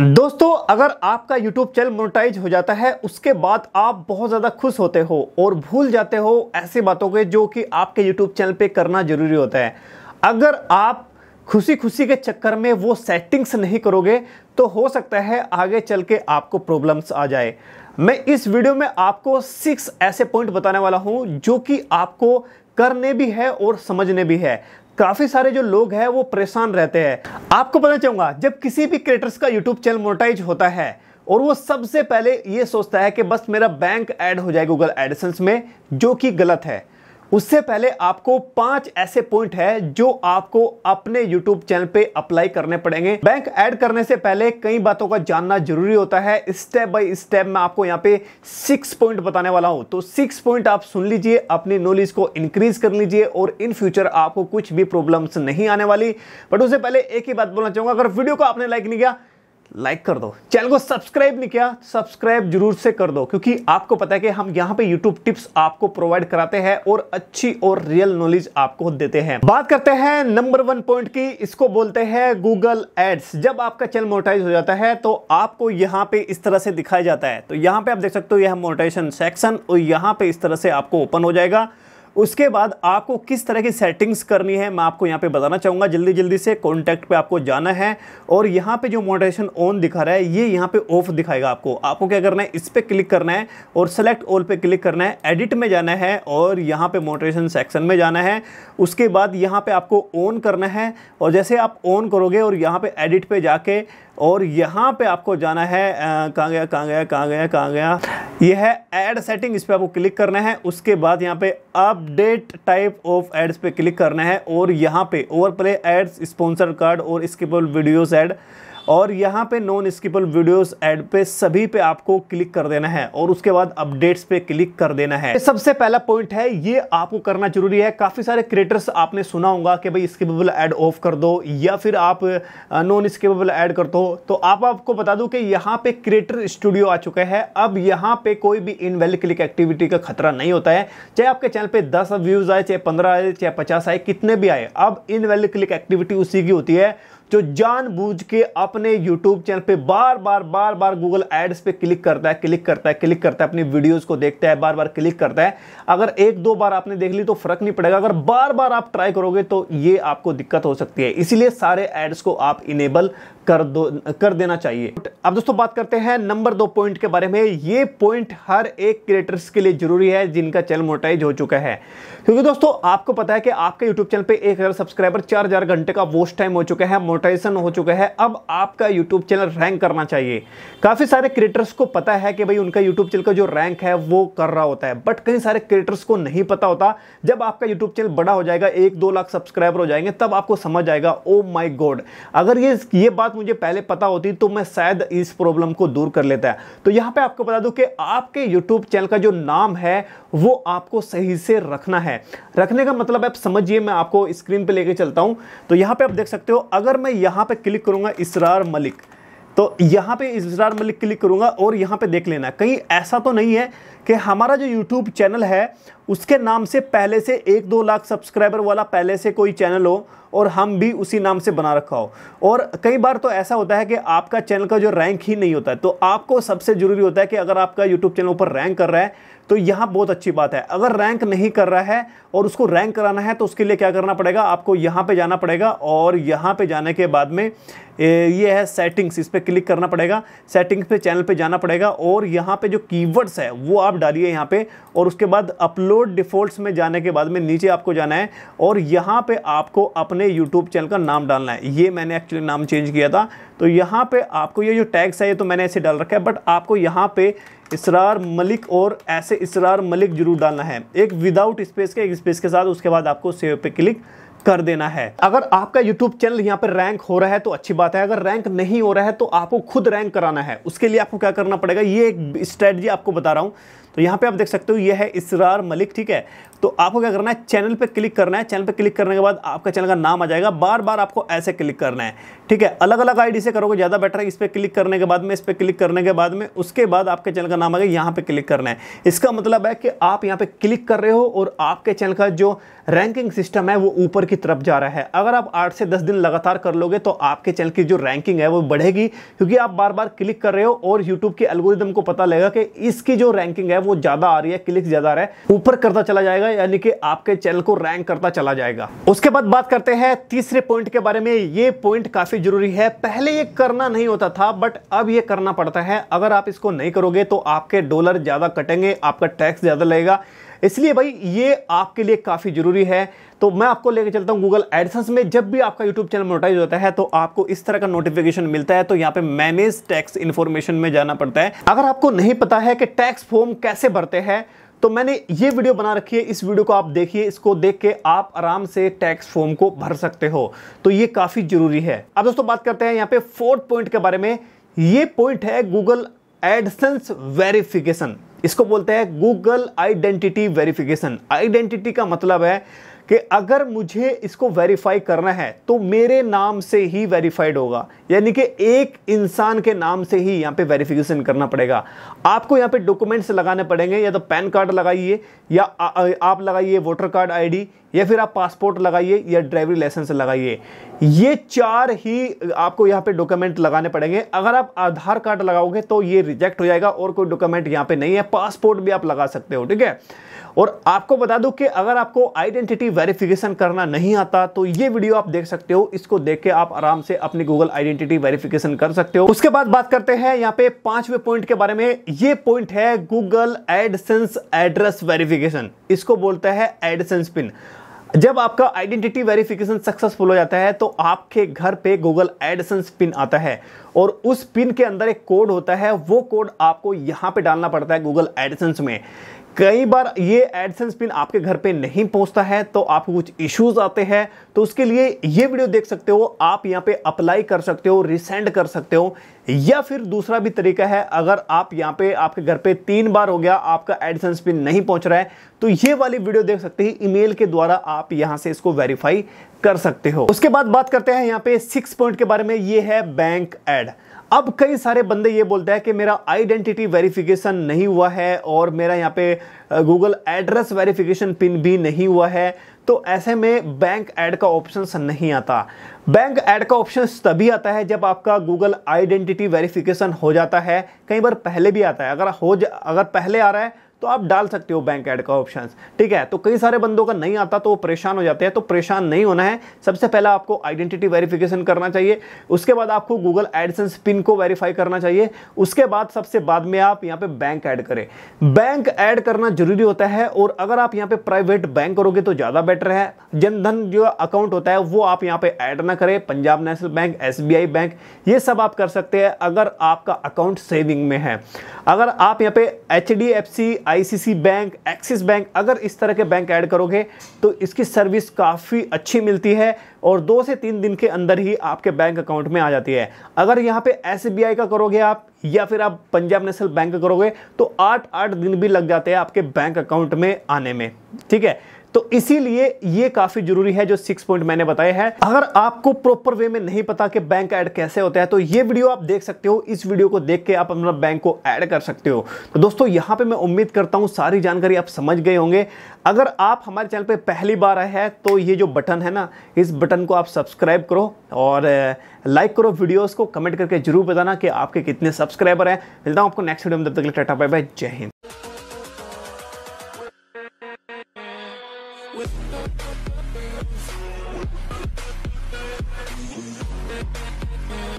दोस्तों अगर आपका यूट्यूब चैनल मोनेटाइज हो जाता है उसके बाद आप बहुत ज़्यादा खुश होते हो और भूल जाते हो ऐसी बातों के जो कि आपके यूट्यूब चैनल पे करना ज़रूरी होता है अगर आप खुशी खुशी के चक्कर में वो सेटिंग्स नहीं करोगे तो हो सकता है आगे चल के आपको प्रॉब्लम्स आ जाए मैं इस वीडियो में आपको सिक्स ऐसे पॉइंट बताने वाला हूँ जो कि आपको करने भी है और समझने भी है काफ़ी सारे जो लोग हैं वो परेशान रहते हैं आपको पता चाहूंगा जब किसी भी क्रिएटर्स का यूट्यूब चैनल मोटाइज होता है और वो सबसे पहले ये सोचता है कि बस मेरा बैंक ऐड हो जाए गूगल एडिसन्स में जो कि गलत है उससे पहले आपको पांच ऐसे पॉइंट है जो आपको अपने यूट्यूब चैनल पे अप्लाई करने पड़ेंगे बैंक ऐड करने से पहले कई बातों का जानना जरूरी होता है स्टेप बाय स्टेप मैं आपको यहाँ पे सिक्स पॉइंट बताने वाला हूं तो सिक्स पॉइंट आप सुन लीजिए अपनी नॉलेज को इंक्रीज कर लीजिए और इन फ्यूचर आपको कुछ भी प्रॉब्लम नहीं आने वाली बट उससे पहले एक ही बात बोलना चाहूंगा अगर वीडियो को आपने लाइक नहीं किया लाइक कर दो चैनल को सब्सक्राइब नहीं किया सब्सक्राइब जरूर से कर दो क्योंकि आपको पता है कि हम यहाँ पे यूट्यूब टिप्स आपको प्रोवाइड कराते हैं और अच्छी और रियल नॉलेज आपको देते हैं बात करते हैं नंबर वन पॉइंट की इसको बोलते हैं गूगल एड्स जब आपका चैनल मोनेटाइज हो जाता है तो आपको यहाँ पे इस तरह से दिखाया जाता है तो यहाँ पे आप देख सकते हो यह मोटाइजेशन सेक्शन और यहाँ पे इस तरह से आपको ओपन हो जाएगा उसके बाद आपको किस तरह की सेटिंग्स करनी है मैं आपको यहाँ पे बताना चाहूँगा जल्दी जल्दी से कॉन्टैक्ट पे आपको जाना है और यहाँ पे जो मोटरेशन ऑन दिखा रहा है ये यहाँ पे ऑफ दिखाएगा आपको आपको क्या करना है इस पर क्लिक करना है और सेलेक्ट ऑल पे क्लिक करना है एडिट में जाना है और यहाँ पे मोटरेशन सेक्शन में जाना है उसके बाद यहाँ पर आपको ऑन करना है और जैसे आप ऑन करोगे और यहाँ पर एडिट पर जाके और यहाँ पर आपको जाना है कहाँ गया कहाँ गया कहाँ गया कहाँ गया यह है एड सेटिंग इस पर आपको क्लिक करना है उसके बाद यहाँ पे अपडेट टाइप ऑफ एड्स पे क्लिक करना है और यहाँ पे ओवरप्ले एड्स स्पॉन्सर कार्ड और स्किपल वीडियोस एड और यहाँ पे नॉन स्किपल वीडियोस एड पे सभी पे आपको क्लिक कर देना है और उसके बाद अपडेट्स पे क्लिक कर देना है सबसे पहला पॉइंट है ये आपको करना जरूरी है काफ़ी सारे क्रिएटर्स आपने सुना होगा कि भाई स्किपेबल एड ऑफ कर दो या फिर आप नॉन स्किपेबल एड कर दो तो आप आपको बता दूं कि यहाँ पे क्रिएटर स्टूडियो आ चुका है अब यहाँ पे कोई भी इनवैलिड क्लिक एक्टिविटी का खतरा नहीं होता है चाहे आपके चैनल पे 10 व्यूज आए चाहे 15 आए चाहे 50 आए कितने भी आए अब इनवैलिड क्लिक एक्टिविटी उसी की होती है जो जानबूझ के अपने यूट्यूब चैनल पे बार बार बार बार गूगल एड्स पे क्लिक करता है क्लिक करता है क्लिक करता है अपनी वीडियोस को देखता है बार बार क्लिक करता है अगर एक दो बार आपने देख ली तो फर्क नहीं पड़ेगा अगर बार बार आप ट्राई करोगे तो ये आपको दिक्कत हो सकती है इसीलिए सारे एड्स को आप इनेबल कर दो कर देना चाहिए अब दोस्तों बात करते हैं नंबर दो पॉइंट के बारे में ये पॉइंट हर एक क्रिएटर्स के लिए जरूरी है जिनका चैनल मोटाइज हो चुका है क्योंकि दोस्तों आपको पता है कि आपके यूट्यूब चैनल पे एक हजार सब्सक्राइबर चार हजार घंटे का वोस्ट टाइम हो चुका है मोनेटाइजेशन हो चुका है अब आपका यूट्यूब चैनल रैंक करना चाहिए काफ़ी सारे क्रिएटर्स को पता है कि भाई उनका यूट्यूब चैनल का जो रैंक है वो कर रहा होता है बट कई सारे क्रिएटर्स को नहीं पता होता जब आपका यूट्यूब चैनल बड़ा हो जाएगा एक दो लाख सब्सक्राइबर हो जाएंगे तब आपको समझ आएगा ओ माई गॉड अगर ये ये बात मुझे पहले पता होती तो मैं शायद इस प्रॉब्लम को दूर कर लेता है तो यहाँ पर आपको बता दूँ कि आपके यूट्यूब चैनल का जो नाम है वो आपको सही से रखना है रखने का मतलब आप समझिए मैं आपको स्क्रीन पर लेके चलता हूँ तो यहाँ पर आप देख सकते हो अगर मैं यहाँ पे क्लिक करूँगा इसरार मलिक तो यहाँ पे इसरार मलिक क्लिक करूँगा और यहाँ पे देख लेना कहीं ऐसा तो नहीं है कि हमारा जो यूट्यूब चैनल है उसके नाम से पहले से एक दो लाख सब्सक्राइबर वाला पहले से कोई चैनल हो और हम भी उसी नाम से बना रखा हो और कई बार तो ऐसा होता है कि आपका चैनल का जो रैंक ही नहीं होता है तो आपको सबसे ज़रूरी होता है कि अगर आपका यूट्यूब चैनल ऊपर रैंक कर रहा है तो यहाँ बहुत अच्छी बात है अगर रैंक नहीं कर रहा है और उसको रैंक कराना है तो उसके लिए क्या करना पड़ेगा आपको यहाँ पे जाना पड़ेगा और यहाँ पे जाने के बाद में ये है सेटिंग्स इस पर क्लिक करना पड़ेगा सेटिंग्स पे चैनल पे जाना पड़ेगा और यहाँ पे जो कीवर्ड्स है वो आप डालिए यहाँ पे और उसके बाद अपलोड डिफ़ॉल्ट्स में जाने के बाद में नीचे आपको जाना है और यहाँ पे आपको अपने यूट्यूब चैनल का नाम डालना है ये मैंने एक्चुअली नाम चेंज किया था तो यहाँ पे आपको ये जो टैग्स है ये तो मैंने ऐसे डाल रखा है बट आपको यहाँ पर इसरार मलिक और ऐसे इसरार मलिक जरूर डालना है एक विदाउट स्पेस के एक स्पेस के साथ उसके बाद आपको सेव पे क्लिक कर देना है अगर आपका YouTube चैनल यहाँ पर रैंक हो रहा है तो अच्छी बात है अगर रैंक नहीं हो रहा है तो आपको खुद रैंक कराना है उसके लिए आपको क्या करना पड़ेगा ये एक स्ट्रेटजी आपको बता रहा हूँ तो यहाँ पे आप देख सकते हो ये है इसरार मलिक ठीक है तो आपको क्या करना है चैनल पे क्लिक करना है चैनल पे क्लिक करने के बाद आपका चैनल का नाम आ जाएगा बार बार आपको ऐसे क्लिक करना है ठीक है अलग अलग आईडी से करोगे ज़्यादा बेटर है इस पर क्लिक करने के बाद में इस पर क्लिक करने के बाद में उसके बाद आपके चैनल का नाम आ गया यहाँ पर क्लिक करना है इसका मतलब है कि आप यहाँ पर क्लिक कर रहे हो और आपके चैनल का जो रैंकिंग सिस्टम है वो ऊपर की तरफ जा रहा है अगर आप आठ से दस दिन लगातार कर लोगे तो आपके चैनल की जो रैंकिंग है वो बढ़ेगी क्योंकि आप बार बार क्लिक कर रहे हो और यूट्यूब के अलगोरिदम को पता लगेगा कि इसकी जो रैंकिंग है वो ज्यादा आ रही है क्लिक ज्यादा आ रहा है ऊपर करता चला जाएगा यानी कि आपके चैनल को रैंक करता चला जाएगा उसके बाद बात करते हैं तीसरे पॉइंट के बारे में ये पॉइंट काफी जरूरी है पहले ये करना नहीं होता था बट अब ये करना पड़ता है अगर आप इसको नहीं करोगे तो आपके डॉलर ज्यादा कटेंगे आपका टैक्स ज्यादा लगेगा इसलिए भाई ये आपके लिए काफ़ी ज़रूरी है तो मैं आपको लेकर चलता हूँ गूगल एडसेंस में जब भी आपका यूट्यूब चैनल मोटाइज होता है तो आपको इस तरह का नोटिफिकेशन मिलता है तो यहाँ पे मैनेज टैक्स इन्फॉर्मेशन में जाना पड़ता है अगर आपको नहीं पता है कि टैक्स फॉर्म कैसे भरते हैं तो मैंने ये वीडियो बना रखी है इस वीडियो को आप देखिए इसको देख के आप आराम से टैक्स फॉर्म को भर सकते हो तो ये काफ़ी ज़रूरी है अब दोस्तों बात करते हैं यहाँ पे फोर्थ पॉइंट के बारे में ये पॉइंट है गूगल एडसेंस वेरिफिकेशन इसको बोलते हैं गूगल आइडेंटिटी वेरिफिकेशन आइडेंटिटी का मतलब है कि अगर मुझे इसको वेरीफाई करना है तो मेरे नाम से ही वेरीफाइड होगा यानी कि एक इंसान के नाम से ही यहाँ पे वेरिफिकेशन करना पड़ेगा आपको यहाँ पे डॉक्यूमेंट्स लगाने पड़ेंगे या तो पैन कार्ड लगाइए या आ, आ, आप लगाइए वोटर कार्ड आईडी या फिर आप पासपोर्ट लगाइए या ड्राइविंग लाइसेंस लगाइए ये चार ही आपको यहाँ पे डॉक्यूमेंट लगाने पड़ेंगे अगर आप आधार कार्ड लगाओगे तो ये रिजेक्ट हो जाएगा और कोई डॉक्यूमेंट यहाँ पे नहीं है पासपोर्ट भी आप लगा सकते हो ठीक है और आपको बता दूं कि अगर आपको आइडेंटिटी वेरिफिकेशन करना नहीं आता तो ये वीडियो आप देख सकते हो इसको देख के आप आराम से अपनी गूगल आइडेंटिटी वेरिफिकेशन कर सकते हो उसके बाद बात करते हैं यहाँ पे पांचवें पॉइंट के बारे में ये पॉइंट है गूगल एडसेंस एड्रेस वेरिफिकेशन इसको बोलता है एडसेंस पिन जब आपका आइडेंटिटी वेरिफिकेशन सक्सेसफुल हो जाता है तो आपके घर पे गूगल एडसेंस पिन आता है और उस पिन के अंदर एक कोड होता है वो कोड आपको यहाँ पे डालना पड़ता है गूगल एडसेंस में कई बार ये एडसेंस पिन आपके घर पे नहीं पहुंचता है तो आपको कुछ इश्यूज आते हैं तो उसके लिए ये वीडियो देख सकते हो आप यहाँ पे अप्लाई कर सकते हो रिसेंड कर सकते हो या फिर दूसरा भी तरीका है अगर आप यहाँ पे आपके घर पे तीन बार हो गया आपका एडसेंस पिन नहीं पहुंच रहा है तो ये वाली वीडियो देख सकते हैं ईमेल के द्वारा आप यहाँ से इसको वेरीफाई कर सकते हो उसके बाद बात करते हैं यहाँ पे सिक्स पॉइंट के बारे में ये है बैंक एड अब कई सारे बंदे ये बोलते हैं कि मेरा आइडेंटिटी वेरिफिकेशन नहीं हुआ है और मेरा यहाँ पे गूगल एड्रेस वेरिफिकेशन पिन भी नहीं हुआ है तो ऐसे में बैंक ऐड का ऑप्शन नहीं आता बैंक ऐड का ऑप्शन तभी आता है जब आपका गूगल आइडेंटिटी वेरिफिकेशन हो जाता है कई बार पहले भी आता है अगर हो जा अगर पहले आ रहा है तो आप डाल सकते हो बैंक ऐड का ऑप्शन ठीक है तो कई सारे बंदों का नहीं आता तो वो परेशान हो जाते हैं तो परेशान नहीं होना है सबसे पहला आपको आइडेंटिटी वेरिफिकेशन करना चाहिए उसके बाद आपको गूगल एडसेंस पिन को वेरीफाई करना चाहिए उसके बाद सबसे बाद में आप यहाँ पे बैंक ऐड करें बैंक ऐड करना जरूरी होता है और अगर आप यहाँ पे प्राइवेट बैंक करोगे तो ज़्यादा बेटर है जनधन जो अकाउंट होता है वो आप यहाँ पे ऐड ना करें Punjab national bank yes bank ये सब आप कर सकते हैं अगर आपका अकाउंट सेविंग में है अगर आप यहाँ पे H D F C ICICI bank Axis bank अगर इस तरह के बैंक ऐड करोगे तो इसकी सर्विस काफ़ी अच्छी मिलती है और दो से तीन दिन के अंदर ही आपके बैंक अकाउंट में आ जाती है अगर यहाँ पे एस का करोगे आप या फिर आप पंजाब नेशनल बैंक करोगे तो आठ आठ दिन भी लग जाते हैं आपके बैंक अकाउंट में आने में ठीक है तो इसीलिए ये काफी जरूरी है जो सिक्स पॉइंट मैंने बताए हैं अगर आपको प्रॉपर वे में नहीं पता कि बैंक ऐड कैसे होता है तो ये वीडियो आप देख सकते हो इस वीडियो को देख के आप अपना बैंक को ऐड कर सकते हो तो दोस्तों यहाँ पे मैं उम्मीद करता हूँ सारी जानकारी आप समझ गए होंगे अगर आप हमारे चैनल पर पहली बार आए हैं तो ये जो बटन है ना इस बटन को आप सब्सक्राइब करो और लाइक करो वीडियोस को कमेंट करके जरूर बताना कि आपके कितने सब्सक्राइबर हैं मिलता हूँ आपको नेक्स्ट वीडियो में तब तक टाटा बाय बाय जय हिंद